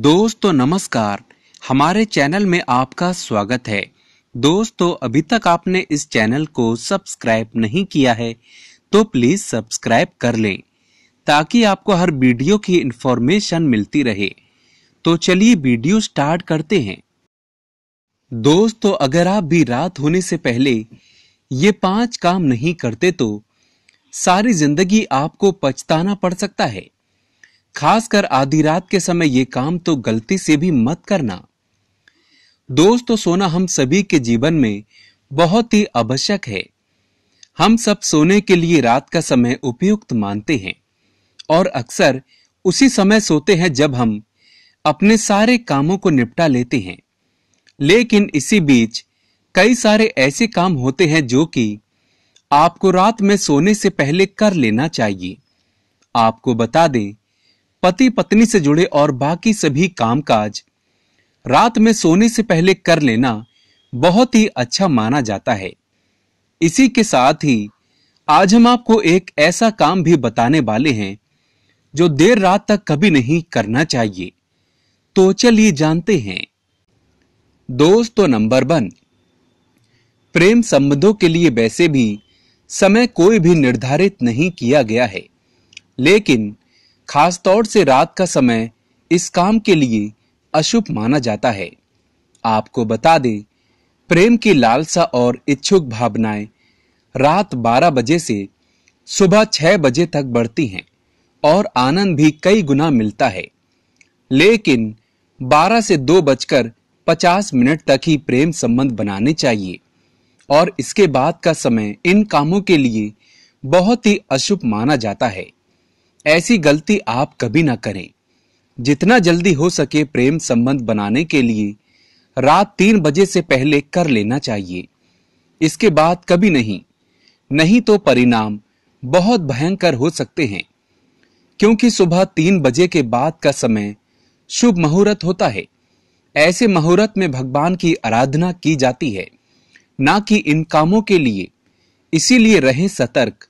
दोस्तों नमस्कार हमारे चैनल में आपका स्वागत है दोस्तों अभी तक आपने इस चैनल को सब्सक्राइब नहीं किया है तो प्लीज सब्सक्राइब कर लें ताकि आपको हर वीडियो की इंफॉर्मेशन मिलती रहे तो चलिए वीडियो स्टार्ट करते हैं दोस्तों अगर आप भी रात होने से पहले ये पांच काम नहीं करते तो सारी जिंदगी आपको पछताना पड़ सकता है खासकर आधी रात के समय ये काम तो गलती से भी मत करना दोस्त तो सोना हम सभी के जीवन में बहुत ही आवश्यक है हम सब सोने के लिए रात का समय उपयुक्त मानते हैं और अक्सर उसी समय सोते हैं जब हम अपने सारे कामों को निपटा लेते हैं लेकिन इसी बीच कई सारे ऐसे काम होते हैं जो कि आपको रात में सोने से पहले कर लेना चाहिए आपको बता दें पति पत्नी से जुड़े और बाकी सभी कामकाज रात में सोने से पहले कर लेना बहुत ही अच्छा माना जाता है इसी के साथ ही आज हम आपको एक ऐसा काम भी बताने वाले हैं जो देर रात तक कभी नहीं करना चाहिए तो चलिए जानते हैं दोस्तों तो नंबर वन प्रेम संबंधों के लिए वैसे भी समय कोई भी निर्धारित नहीं किया गया है लेकिन खास तौर से रात का समय इस काम के लिए अशुभ माना जाता है आपको बता दें प्रेम की लालसा और इच्छुक भावनाएं रात 12 बजे से सुबह 6 बजे तक बढ़ती हैं और आनंद भी कई गुना मिलता है लेकिन 12 से दो बजकर 50 मिनट तक ही प्रेम संबंध बनाने चाहिए और इसके बाद का समय इन कामों के लिए बहुत ही अशुभ माना जाता है ऐसी गलती आप कभी ना करें जितना जल्दी हो सके प्रेम संबंध बनाने के लिए रात तीन बजे से पहले कर लेना चाहिए इसके बाद कभी नहीं नहीं तो परिणाम बहुत भयंकर हो सकते हैं क्योंकि सुबह तीन बजे के बाद का समय शुभ मुहूर्त होता है ऐसे मुहूर्त में भगवान की आराधना की जाती है ना कि इन कामों के लिए इसीलिए रहें सतर्क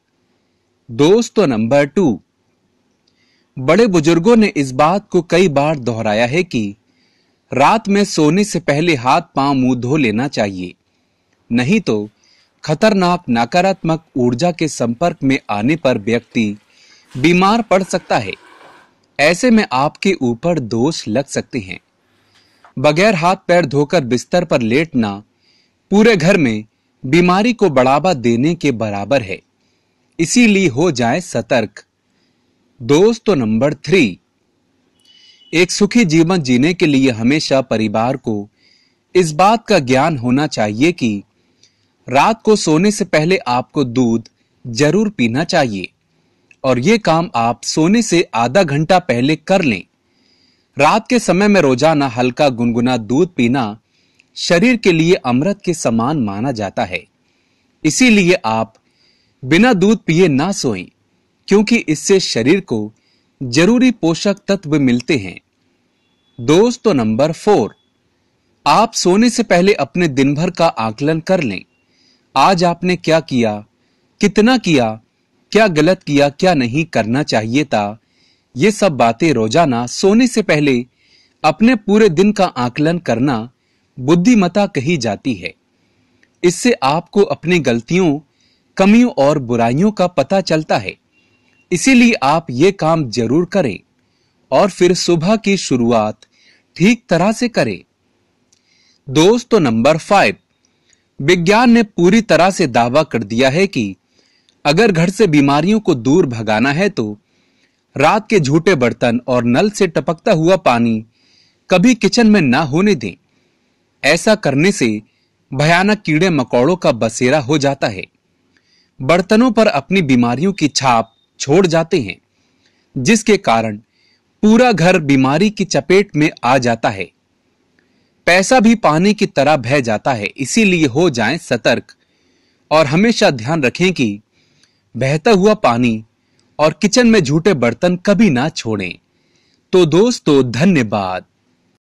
दोस्तों नंबर टू बड़े बुजुर्गों ने इस बात को कई बार दोहराया है कि रात में सोने से पहले हाथ पांव मुंह धो लेना चाहिए नहीं तो खतरनाक नकारात्मक ऊर्जा के संपर्क में आने पर व्यक्ति बीमार पड़ सकता है ऐसे में आपके ऊपर दोष लग सकते हैं बगैर हाथ पैर धोकर बिस्तर पर लेटना पूरे घर में बीमारी को बढ़ावा देने के बराबर है इसीलिए हो जाए सतर्क दोस्तों तो नंबर थ्री एक सुखी जीवन जीने के लिए हमेशा परिवार को इस बात का ज्ञान होना चाहिए कि रात को सोने से पहले आपको दूध जरूर पीना चाहिए और ये काम आप सोने से आधा घंटा पहले कर लें रात के समय में रोजाना हल्का गुनगुना दूध पीना शरीर के लिए अमृत के समान माना जाता है इसीलिए आप बिना दूध पिए ना सोएं क्योंकि इससे शरीर को जरूरी पोषक तत्व मिलते हैं दोस्तों तो नंबर फोर आप सोने से पहले अपने दिन भर का आकलन कर लें आज आपने क्या किया कितना किया क्या गलत किया क्या नहीं करना चाहिए था ये सब बातें रोजाना सोने से पहले अपने पूरे दिन का आकलन करना बुद्धिमता कही जाती है इससे आपको अपनी गलतियों कमियों और बुराइयों का पता चलता है इसीलिए आप ये काम जरूर करें और फिर सुबह की शुरुआत ठीक तरह से करें दोस्तों तो नंबर फाइव विज्ञान ने पूरी तरह से दावा कर दिया है कि अगर घर से बीमारियों को दूर भगाना है तो रात के झूठे बर्तन और नल से टपकता हुआ पानी कभी किचन में ना होने दें ऐसा करने से भयानक कीड़े मकौड़ों का बसेरा हो जाता है बर्तनों पर अपनी बीमारियों की छाप छोड़ जाते हैं जिसके कारण पूरा घर बीमारी की चपेट में आ जाता है पैसा भी पानी की तरह बह जाता है इसीलिए हो जाएं सतर्क और हमेशा ध्यान रखें कि बहता हुआ पानी और किचन में झूठे बर्तन कभी ना छोड़ें तो दोस्तों धन्यवाद